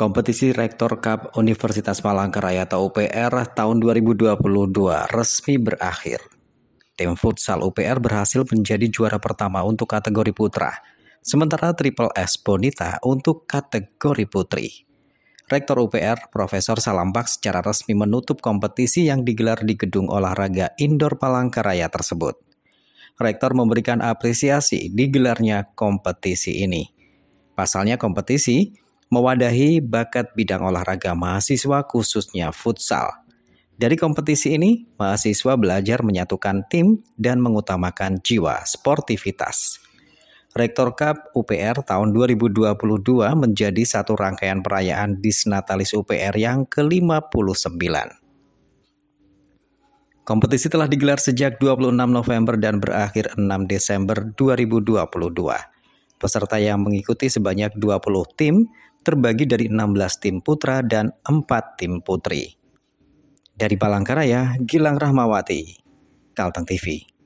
Kompetisi Rektor Cup Universitas Palangkaraya atau UPR tahun 2022 resmi berakhir. Tim futsal UPR berhasil menjadi juara pertama untuk kategori putra, sementara Triple S Bonita untuk kategori putri. Rektor UPR, Profesor Salambak secara resmi menutup kompetisi yang digelar di Gedung Olahraga Indoor Palangkaraya tersebut. Rektor memberikan apresiasi digelarnya kompetisi ini. Pasalnya kompetisi mewadahi bakat bidang olahraga mahasiswa khususnya futsal. Dari kompetisi ini, mahasiswa belajar menyatukan tim dan mengutamakan jiwa sportivitas. Rektor Cup UPR tahun 2022 menjadi satu rangkaian perayaan Disnatalis UPR yang ke-59. Kompetisi telah digelar sejak 26 November dan berakhir 6 Desember 2022. Peserta yang mengikuti sebanyak 20 tim terbagi dari 16 tim putra dan 4 tim putri. Dari Palangkaraya, Gilang Rahmawati, Kalteng TV.